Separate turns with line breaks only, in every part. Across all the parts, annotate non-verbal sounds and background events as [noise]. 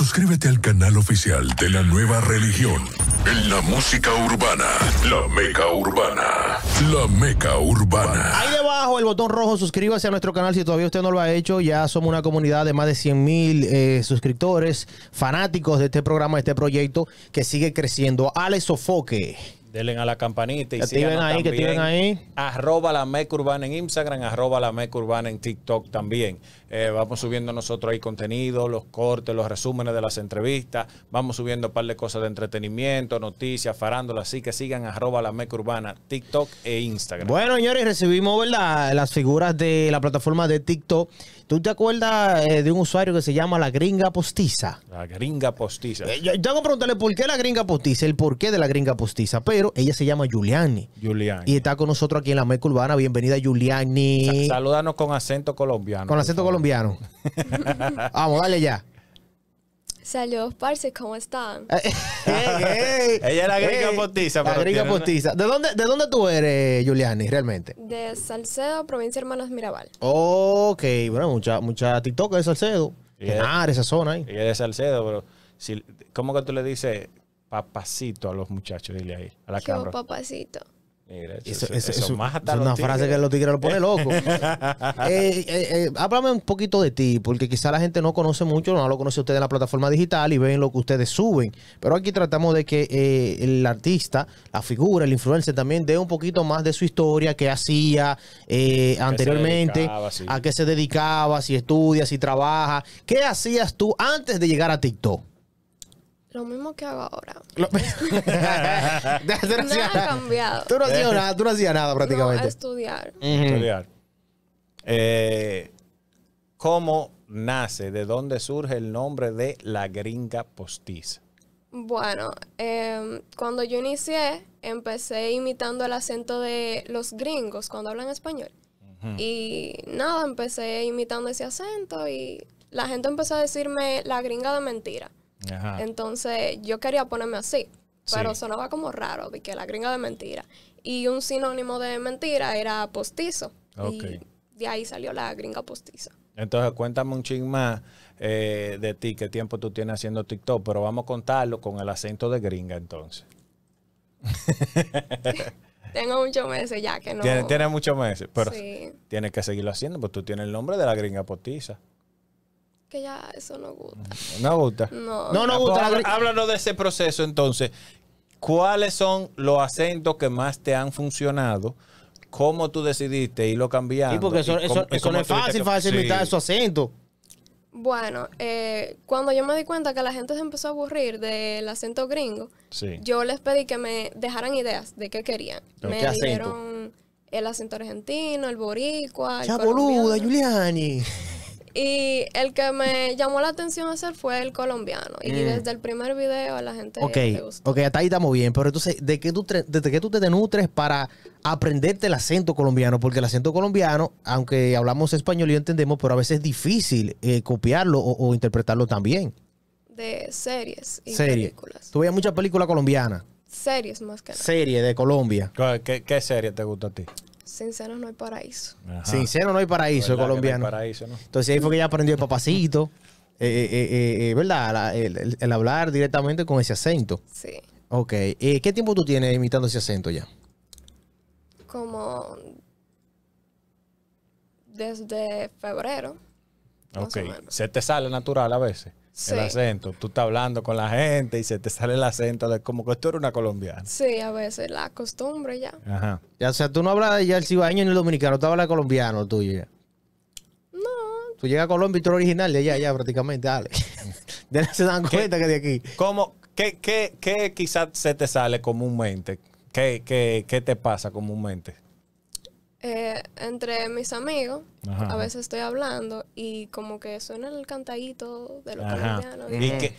Suscríbete al canal oficial de la nueva religión.
En la música urbana, la meca urbana, la meca urbana. Ahí debajo
el botón rojo, suscríbase a nuestro canal si todavía usted no lo ha hecho. Ya somos una comunidad de más de 100 mil eh, suscriptores, fanáticos de este programa, de este proyecto que sigue creciendo. Alex Sofoque.
Denle a la campanita y sigan ahí, que tienen ahí. Arroba la Meca Urbana en Instagram, arroba la Meca Urbana en TikTok también. Eh, vamos subiendo nosotros ahí contenido, los cortes, los resúmenes de las entrevistas. Vamos subiendo un par de cosas de entretenimiento, noticias, farándolas, Así que sigan arroba la Meca Urbana, TikTok e Instagram.
Bueno, señores, recibimos ¿verdad? las figuras de la plataforma de TikTok. ¿Tú te acuerdas eh, de un usuario que se llama la gringa postiza?
La gringa postiza. Eh,
yo tengo que preguntarle por qué la gringa postiza, el porqué de la gringa postiza, pero ella se llama Giuliani. Giuliani. Y está con nosotros aquí en la Meca Urbana. Bienvenida, Giuliani.
Salúdanos con acento colombiano. Con acento colombiano. [laughs] Vamos, dale ya.
Saludos, parce, ¿cómo están? Eh,
eh, Ella es la gringa postiza. La gringa postiza.
¿De dónde, ¿De dónde tú eres, Giuliani, realmente?
De Salcedo, provincia Hermanos Mirabal.
Ok, bueno, mucha, mucha TikTok de Salcedo. Genar, eh. esa
zona ahí. Y es de Salcedo, pero si, ¿cómo que tú le dices papacito a los muchachos? Dile ahí, a la Yo,
papacito
es una frase que los tigres lo pone loco. [laughs]
Eh, eh, eh, háblame un poquito de ti, porque quizá la gente no conoce mucho, no lo conoce usted en la plataforma digital y ven lo que ustedes suben. Pero aquí tratamos de que el artista, la figura, el influencer también dé un poquito más de su historia, qué hacía anteriormente, a qué se dedicaba, si estudia, si trabaja. ¿Qué hacías tú antes de llegar a TikTok?
Lo mismo que hago ahora. [laughs] Nada ha cambiado. Tú no hacías nada, tú no hacías nada prácticamente. estudiar.
Estudiar. Eh, ¿Cómo nace, de dónde surge el nombre de la gringa postiza?
Bueno, em, cuando yo inicié, empecé imitando el acento de los gringos cuando hablan español. Y nada, empecé imitando ese acento y la gente empezó a decirme la gringa de mentira. Entonces yo quería ponerme así, pero sonaba como raro, de que la gringa de mentira. Y un sinónimo de mentira era postizo. Y de ahí salió la gringa postiza.
Entonces cuéntame un ching más eh, de ti, qué tiempo tú tienes haciendo TikTok, pero vamos a contarlo con el acento de gringa entonces.
[laughs] Tengo muchos meses ya que no. Tiene,
muchos meses, pero tienes que seguirlo haciendo, Porque tú tienes el nombre de la gringa postiza
que ya eso no gusta.
No gusta. No, no, ah, pues gusta. háblanos de ese proceso entonces. ¿Cuáles son los acentos que más te han funcionado? ¿Cómo tú decidiste irlo cambiando? Sí, porque eso, y eso, no es fácil, facilitar su acento.
Bueno, eh, cuando yo me di cuenta que la gente se empezó a aburrir del acento gringo, yo les pedí que me dejaran ideas de qué querían. me dieron el acento argentino, el boricua. Ya boluda,
Juliani.
Y el que me llamó la atención hacer fue el colombiano. Y mm. desde el primer video a la gente le
gustó. Ok, hasta ahí estamos bien. Pero entonces, ¿de qué tú, de qué tú te nutres para aprenderte el acento colombiano? Porque el acento colombiano, aunque hablamos español y entendemos, pero a veces es difícil eh, copiarlo o, interpretarlo también.
De series y
películas. ¿Tú veías muchas películas colombianas?
Series más que nada.
Serie de Colombia. ¿Qué, qué serie te gusta a ti?
Sincero no hay paraíso.
Sincero no hay paraíso, colombiano. No paraíso, ¿no?
Entonces ahí fue que ya aprendió el papacito. Eh, eh, eh, ¿Verdad? el, hablar directamente con ese acento. Sí. Ok. ¿Qué tiempo
tú tienes imitando ese acento ya?
Como. Desde febrero.
Ok. ¿Se te sale natural a veces? El acento. Tú estás hablando con la gente y se te sale el acento de como que tú eres una colombiana.
Sí, a veces la costumbre ya.
Ya, o sea, tú no hablas ya el cibaño ni el dominicano, tú hablas
colombiano tuyo ya. No. Tú llegas a Colombia y tú eres original de allá, ya prácticamente, dale.
de [laughs] se dan cuenta que de aquí. como ¿Qué, qué, qué quizás se te sale comúnmente? ¿Qué, qué, qué te pasa comúnmente?
Eh, entre mis amigos, a veces estoy hablando y como que suena el cantadito de los colombianos.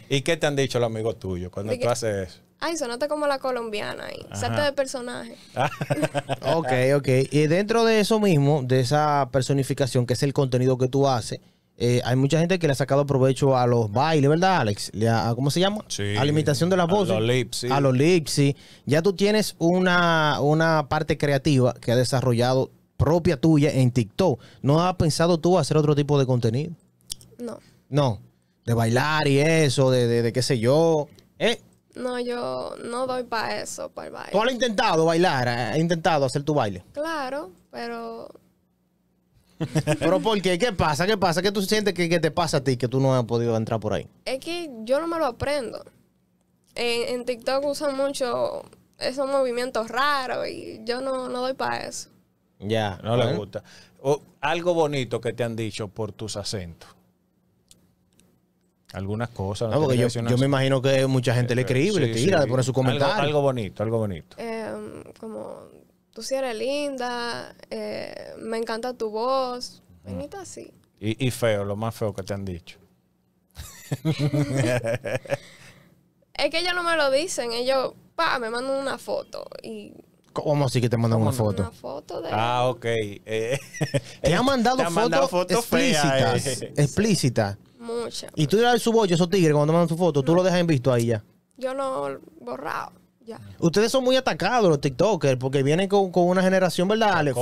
¿Y, qué, te han dicho los amigos tuyos cuando tú haces eso?
Ay, sonate como la colombiana y salte de personaje.
[laughs] ok, ok. Y dentro de eso mismo, de esa personificación que es el contenido que tú haces, eh, hay mucha gente que le ha sacado provecho a los bailes, ¿verdad, Alex? ¿Cómo se llama? a la imitación de las voces. A los lips, sí. Ya tú tienes una, una parte creativa que ha desarrollado propia tuya en TikTok. ¿No has pensado tú hacer otro tipo de contenido? No. No. De bailar y eso, de, qué sé yo.
¿Eh? No, yo no doy para eso, para el baile. ¿Tú
has intentado bailar? Eh, ¿Has intentado hacer tu baile?
Claro, pero
pero ¿por qué? ¿Qué pasa? ¿Qué pasa? ¿Qué tú sientes que, te pasa a ti que tú no has podido entrar por
ahí?
Es que yo no me lo aprendo. En, TikTok usan mucho esos movimientos raros y yo no, doy para eso.
Ya. No le gusta. algo bonito que te han dicho por tus acentos. Algunas cosas. yo, me imagino que mucha gente le eh, escribe, le tira, de le pone su comentario. Algo, bonito, algo bonito.
Em, como tú sí eres linda, eh, me encanta tu voz, venita así.
Y, feo, lo más feo que te han dicho. [laughs] es
que ellos no me lo dicen, ellos, pa, me mandan una foto y...
¿Cómo así que te mandan una foto?
Una foto
de...
Ah,
ok. Eh. [laughs] te
han mandado fotos [laughs] explícitas. Muchas. Y tú le ver su bollo, esos tigres, cuando te mandan su foto, tú lo dejas en visto ahí ya.
Yo lo he borrado.
Ustedes son muy atacados los TikTokers porque vienen con, una generación, ¿verdad, Alex?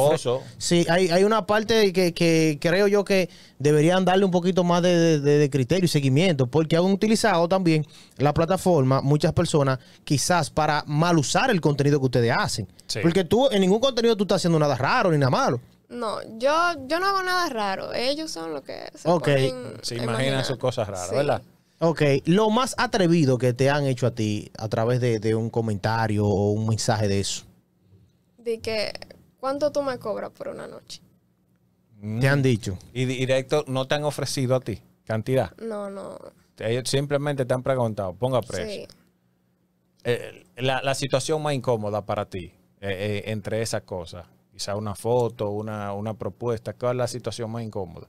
Sí, hay, hay una parte que, creo yo que deberían darle un poquito más de, criterio y seguimiento porque han utilizado también la plataforma muchas personas quizás para mal usar el contenido que ustedes hacen. Porque tú en ningún contenido tú estás haciendo nada raro ni nada malo.
No, yo, yo no hago nada raro. Ellos son los que
se imaginan sus cosas raras, ¿verdad?
Ok, lo más atrevido que te han hecho a ti a través de, un comentario o
un mensaje de eso.
De que, ¿cuánto tú me cobras por una noche?
Mm. Te han dicho. ¿Y directo no te han ofrecido a ti cantidad?
No, no.
Ellos simplemente te han preguntado, ponga precio. Sí. Eh, la, situación más incómoda para ti eh, eh, entre esas cosas, quizá una foto, una, una propuesta, ¿cuál es la situación más incómoda?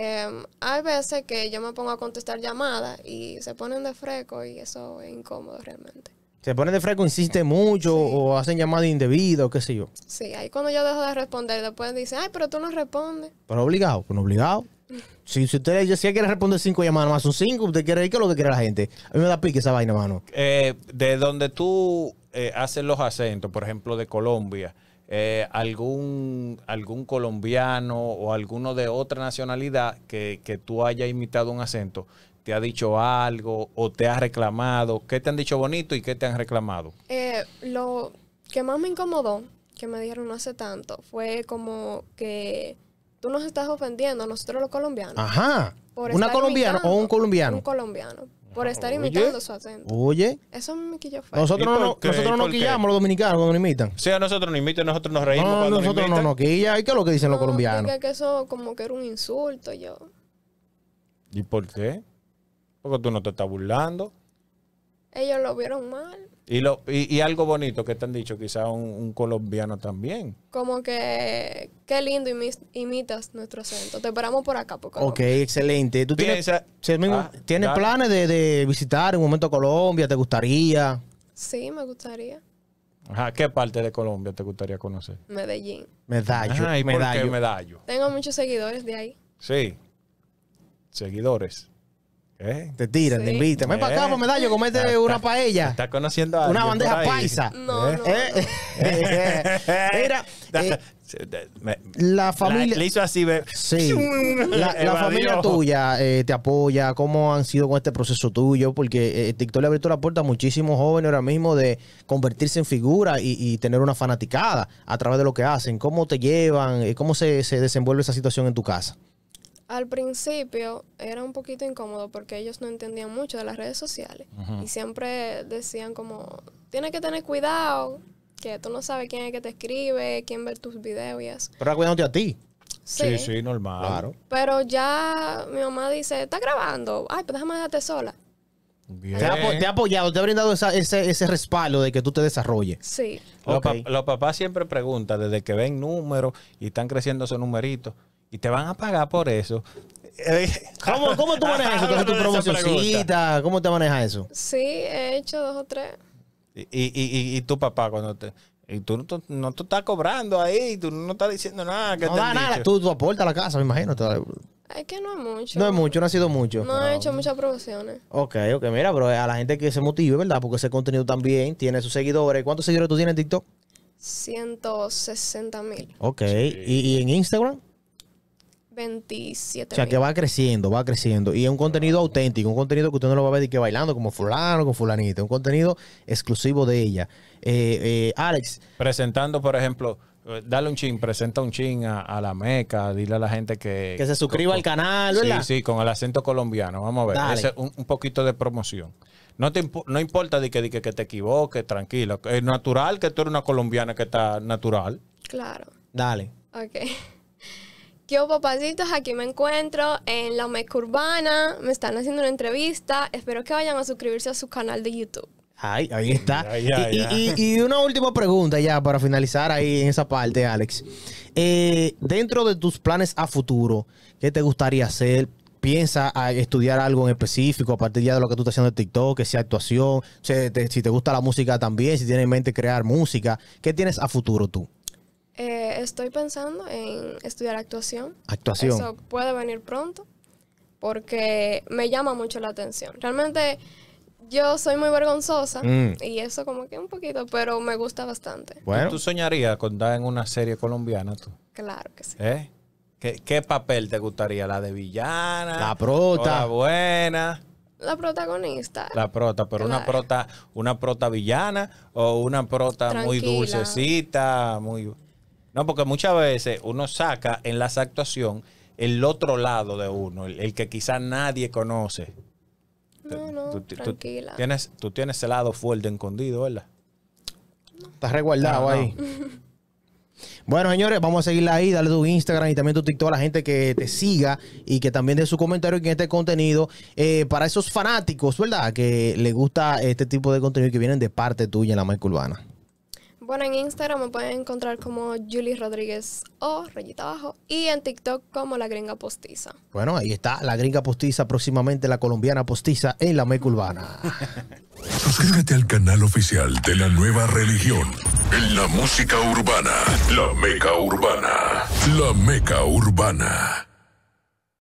Em, hay veces que yo me pongo a contestar llamadas y se ponen de freco y eso es incómodo realmente.
¿Se ponen de freco, insisten
mucho o hacen llamadas indebidas qué sé yo?
Sí, ahí cuando yo dejo de responder, después dicen, ay, pero tú no respondes.
Pero obligado, pero pues obligado. [laughs] Si, si usted ya si responder cinco llamadas, más son cinco, usted quiere ir, ¿qué lo que quiere la gente? A mí me da pique esa vaina, mano.
Eh, de donde tú eh, haces los acentos, por ejemplo, de Colombia, eh, algún, algún colombiano o alguno de otra nacionalidad que, que tú haya imitado un acento, te ha dicho algo o te ha reclamado? ¿Qué te han dicho bonito y qué te han reclamado?
Eh, lo que más me incomodó, que me dijeron hace tanto, fue como que tú nos estás ofendiendo a nosotros los colombianos.
Ajá. ¿Una colombiana o un colombiano? Un
colombiano. Por estar imitando su acento. Oye. Eso me quilla feo. Nosotros, no, nosotros no quillamos
los dominicanos cuando nos imitan.
Sí, a nosotros nos imitan, nosotros nos reímos No, nosotros no nos
quilla. ¿Y qué es lo que dicen
los colombianos?
que eso como que era un insulto, yo.
¿Y por qué? Porque tú no te estás burlando.
Ellos lo vieron mal.
Y, lo, y, algo bonito que te han dicho, quizás un, colombiano también.
Como que, qué lindo imitas nuestro acento Te esperamos por acá, por Ok,
excelente. ¿Tú tienes, ah,
¿tienes planes de, visitar un momento Colombia? ¿Te gustaría?
Sí, me gustaría.
Ajá, ¿qué parte de Colombia te gustaría conocer? Medellín. Medallo. Ajá, medallo?
Tengo muchos seguidores de ahí.
Sí. Seguidores. ¿Eh? Te tiran, te invitan. Ven para acá, ¿Eh? da yo comete una paella. Una bandeja paisa.
la familia. le
hizo así, [laughs] La, familia
tuya eh, te apoya. ¿Cómo han sido con este proceso tuyo? Porque TikTok le ha abierto la puerta a muchísimos jóvenes ahora mismo de convertirse en figura y, tener una fanaticada a través de lo que hacen. ¿Cómo te llevan? ¿Cómo se desenvuelve esa situación en tu casa?
Al principio era un poquito incómodo porque ellos no entendían mucho de las redes sociales y siempre decían como, tienes que tener cuidado, que tú no sabes quién es que te escribe, quién ve tus videos y eso.
Pero cuidándote a ti.
Sí, sí,
normal.
Pero ya mi mamá dice, está grabando? Ay, pues déjame dejarte sola.
Te, ha, apoyado, te ha brindado ese, ese, respaldo de que tú te
desarrolles. Sí. Los, los, papás siempre preguntan, desde que ven números y están creciendo esos numeritos, y te van a pagar por eso. Eh, ¿Cómo, tú [laughs] manejas eso? ¿Cómo tu
¿Cómo te manejas
eso?
Sí, he hecho dos o tres.
Y, tu papá cuando te... Y tú no, te estás cobrando ahí, tú no estás diciendo nada. Que no
nada, tú, aportas a la casa, me imagino.
Es que no es mucho. No es mucho, no ha sido mucho. No, he hecho muchas promociones.
Ok, ok, mira, pero a la gente que se motive, ¿verdad? Porque ese contenido también tiene sus seguidores. ¿Cuántos seguidores tú tienes en TikTok?
160 mil.
Ok, ¿Y, en Instagram?
27. O sea, que va
creciendo, va creciendo. Y es un contenido auténtico, un contenido que usted no lo va a ver de que bailando como fulano, con fulanita Un contenido exclusivo de ella.
Eh, eh, Alex. Presentando, por ejemplo, eh, dale un chin, presenta un chin a, la Meca, dile a la gente que... Que se suscriba al canal, Sí, sí, con el acento colombiano. Vamos a ver. Dale. un, poquito de promoción. No, no importa de que, que, que te equivoques, tranquilo. Es natural que tú eres una colombiana que está natural. Claro. Dale.
Ok. ¿Qué papacitos? Aquí me encuentro en la Meca Urbana. Me están haciendo una entrevista. Espero que vayan a suscribirse a su canal de YouTube.
Ay, ahí está. y, una última pregunta ya para finalizar ahí en esa parte, Alex. Eh, dentro de tus planes a futuro, ¿qué te gustaría hacer? ¿Piensa a estudiar algo en específico a partir ya de lo que tú estás haciendo en TikTok, que sea actuación? si te gusta la música también, si tienes en mente crear música, ¿qué tienes a futuro tú?
Eh, estoy pensando en estudiar actuación. Actuación. Eso puede venir pronto porque me llama mucho la atención. Realmente yo soy muy vergonzosa mm. y eso como que un poquito, pero me gusta bastante. Bueno, ¿tú
soñarías con dar en una serie colombiana tú?
Claro que sí.
¿Eh? ¿Qué, papel te gustaría? ¿La de villana? La prota. la buena.
La protagonista.
La prota, pero una prota, una prota villana o una prota muy dulcecita, muy no, porque muchas veces uno saca en las actuaciones el otro lado de uno, el, que quizás nadie conoce.
No, no, tú, tranquila.
tienes, tú tienes ese lado fuerte, escondido, ¿verdad? Está resguardado ah, ahí. Bueno, señores, vamos
a seguirla ahí. Dale tu Instagram y también tu TikTok a la gente que te siga y que también dé su comentario en este contenido. Eh, para esos fanáticos, ¿verdad? Que les gusta este tipo de contenido que vienen de parte tuya en la marca urbana.
Bueno, en Instagram me pueden encontrar como Julie Rodríguez O, rayita abajo, y en TikTok como La Gringa Postiza.
Bueno, ahí está La Gringa Postiza, próximamente La Colombiana Postiza en la Meca Urbana. Suscríbete al canal oficial de la nueva
religión. En la música urbana, La Meca Urbana, La Meca Urbana.